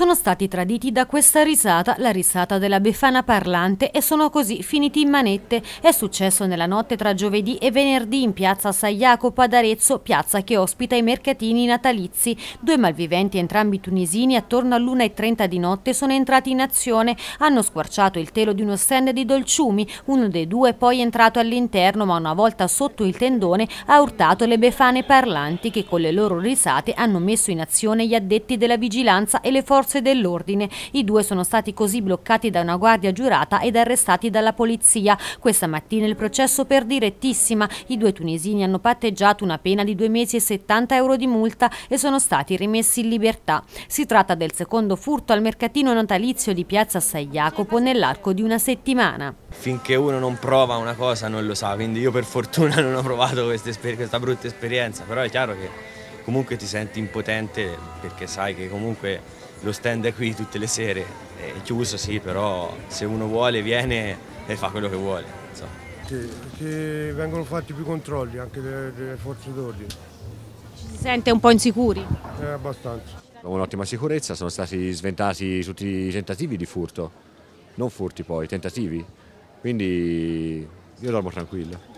sono stati traditi da questa risata, la risata della Befana parlante, e sono così finiti in manette. È successo nella notte tra giovedì e venerdì in piazza San Jacopo ad Arezzo, piazza che ospita i mercatini natalizi. Due malviventi, entrambi tunisini, attorno all'1.30 di notte sono entrati in azione. Hanno squarciato il telo di uno stand di dolciumi. Uno dei due è poi entrato all'interno, ma una volta sotto il tendone ha urtato le Befane parlanti che con le loro risate hanno messo in azione gli addetti della vigilanza e le forze forze dell'ordine. I due sono stati così bloccati da una guardia giurata ed arrestati dalla polizia. Questa mattina il processo per direttissima. I due tunisini hanno patteggiato una pena di due mesi e 70 euro di multa e sono stati rimessi in libertà. Si tratta del secondo furto al mercatino natalizio di Piazza San Jacopo nell'arco di una settimana. Finché uno non prova una cosa non lo sa, quindi io per fortuna non ho provato questa, questa brutta esperienza, però è chiaro che comunque ti senti impotente perché sai che comunque lo stand è qui tutte le sere, è chiuso sì, però se uno vuole viene e fa quello che vuole. Insomma. Sì, vengono fatti più controlli anche delle, delle forze d'ordine. Ci Si sente un po' insicuri? Eh, abbastanza. Abbiamo un'ottima sicurezza, sono stati sventati tutti i tentativi di furto, non furti poi, tentativi, quindi io dormo tranquillo.